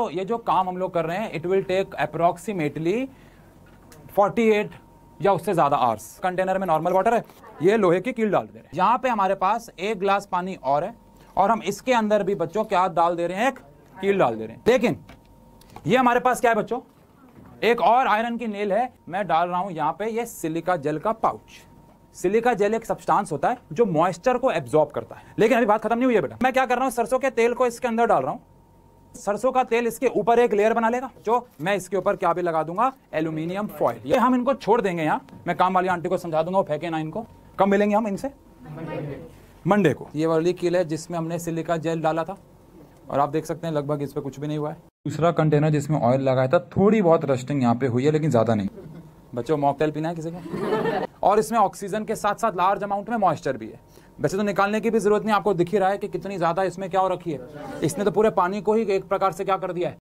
तो ये जो काम हम लोग कर रहे हैं इट विल टेक अप्रोक्सीमेटली 48 या उससे ज़्यादा आवर्स कंटेनर में नॉर्मल वाटर है ये लोहे की कील डाल दे रहे हैं यहाँ पे हमारे पास एक ग्लास पानी और है और हम इसके अंदर भी बच्चों क्या डाल दे रहे हैं एक कील डाल दे रहे हैं लेकिन ये हमारे पास क्या है बच्चों एक और आयरन की नेल है मैं डाल रहा हूँ यहाँ पे ये सिलिका जेल का पाउच सिलिका जेल एक सब्सटेंस होता है जो मॉइस्चर को एब्जॉर्ब करता है लेकिन अभी बात खत्म नहीं हुई है बेटा मैं क्या कर रहा हूँ सरसों के तेल को इसके अंदर डाल रहा हूँ सरसों का तेल इसके ऊपर एक लेयर बना लेगा जो मैं इसके ऊपर क्या भी लगा दूंगा एल्यूमिनियम फॉइल ये हम इनको छोड़ देंगे यहाँ मैं काम वाली आंटी को समझा दूंगा वो फेंके ना इनको कब मिलेंगे हम इनसे मंडे को ये वाली कील है जिसमें हमने सिलिका जेल डाला था और आप देख सकते हैं लगभग इस पर कुछ भी नहीं हुआ है दूसरा कंटेनर जिसमें ऑयल लगाया था थोड़ी बहुत रस्टिंग यहाँ पे हुई है लेकिन ज्यादा नहीं बच्चों मॉकटेल पीना है किसी का और इसमें ऑक्सीजन के साथ साथ लार्ज अमाउंट में मॉइस्चर भी है वैसे तो निकालने की भी जरूरत नहीं आपको दिख ही रहा है कि कितनी ज़्यादा इसमें क्या रखी है इसने तो पूरे पानी को ही एक प्रकार से क्या कर दिया है